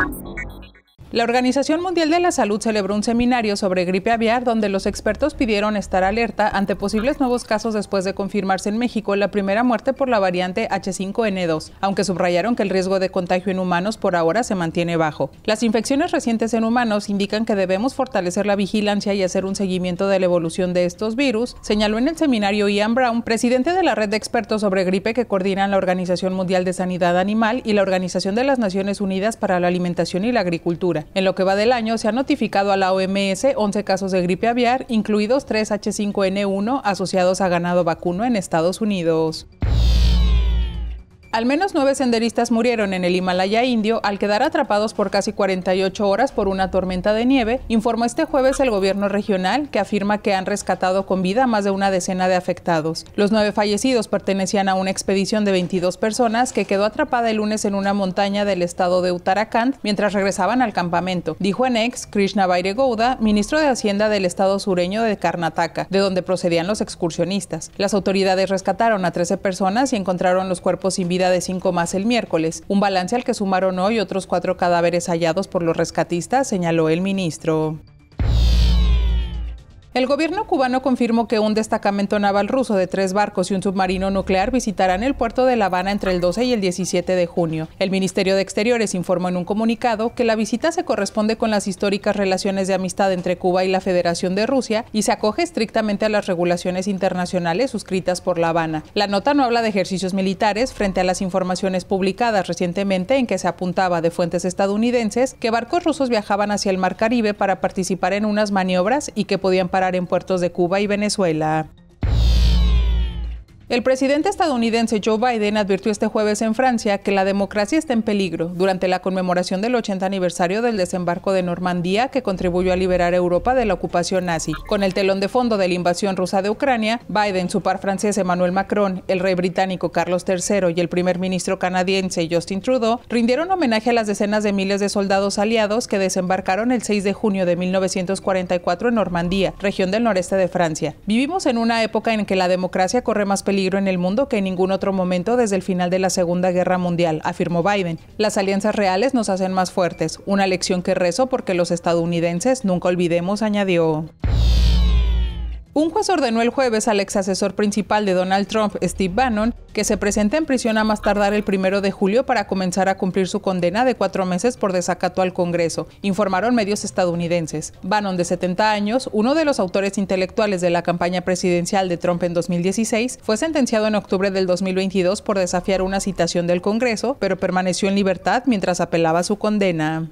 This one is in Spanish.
Thank La Organización Mundial de la Salud celebró un seminario sobre gripe aviar donde los expertos pidieron estar alerta ante posibles nuevos casos después de confirmarse en México la primera muerte por la variante H5N2, aunque subrayaron que el riesgo de contagio en humanos por ahora se mantiene bajo. Las infecciones recientes en humanos indican que debemos fortalecer la vigilancia y hacer un seguimiento de la evolución de estos virus, señaló en el seminario Ian Brown, presidente de la red de expertos sobre gripe que coordinan la Organización Mundial de Sanidad Animal y la Organización de las Naciones Unidas para la Alimentación y la Agricultura. En lo que va del año, se han notificado a la OMS 11 casos de gripe aviar, incluidos 3 H5N1 asociados a ganado vacuno en Estados Unidos. Al menos nueve senderistas murieron en el Himalaya indio al quedar atrapados por casi 48 horas por una tormenta de nieve, informó este jueves el gobierno regional, que afirma que han rescatado con vida a más de una decena de afectados. Los nueve fallecidos pertenecían a una expedición de 22 personas que quedó atrapada el lunes en una montaña del estado de Uttarakhand mientras regresaban al campamento, dijo en ex Krishna Baire Gouda, ministro de Hacienda del estado sureño de Karnataka, de donde procedían los excursionistas. Las autoridades rescataron a 13 personas y encontraron los cuerpos sin vida de cinco más el miércoles, un balance al que sumaron hoy otros cuatro cadáveres hallados por los rescatistas, señaló el ministro. El gobierno cubano confirmó que un destacamento naval ruso de tres barcos y un submarino nuclear visitarán el puerto de La Habana entre el 12 y el 17 de junio. El Ministerio de Exteriores informó en un comunicado que la visita se corresponde con las históricas relaciones de amistad entre Cuba y la Federación de Rusia y se acoge estrictamente a las regulaciones internacionales suscritas por La Habana. La nota no habla de ejercicios militares frente a las informaciones publicadas recientemente en que se apuntaba de fuentes estadounidenses que barcos rusos viajaban hacia el Mar Caribe para participar en unas maniobras y que podían en puertos de Cuba y Venezuela. El presidente estadounidense Joe Biden advirtió este jueves en Francia que la democracia está en peligro durante la conmemoración del 80 aniversario del desembarco de Normandía que contribuyó a liberar Europa de la ocupación nazi. Con el telón de fondo de la invasión rusa de Ucrania, Biden, su par francés Emmanuel Macron, el rey británico Carlos III y el primer ministro canadiense Justin Trudeau rindieron homenaje a las decenas de miles de soldados aliados que desembarcaron el 6 de junio de 1944 en Normandía, región del noreste de Francia. Vivimos en una época en que la democracia corre más peligro en el mundo que en ningún otro momento desde el final de la Segunda Guerra Mundial, afirmó Biden. Las alianzas reales nos hacen más fuertes, una lección que rezo porque los estadounidenses nunca olvidemos, añadió. Un juez ordenó el jueves al ex asesor principal de Donald Trump, Steve Bannon, que se presente en prisión a más tardar el primero de julio para comenzar a cumplir su condena de cuatro meses por desacato al Congreso, informaron medios estadounidenses. Bannon, de 70 años, uno de los autores intelectuales de la campaña presidencial de Trump en 2016, fue sentenciado en octubre del 2022 por desafiar una citación del Congreso, pero permaneció en libertad mientras apelaba su condena.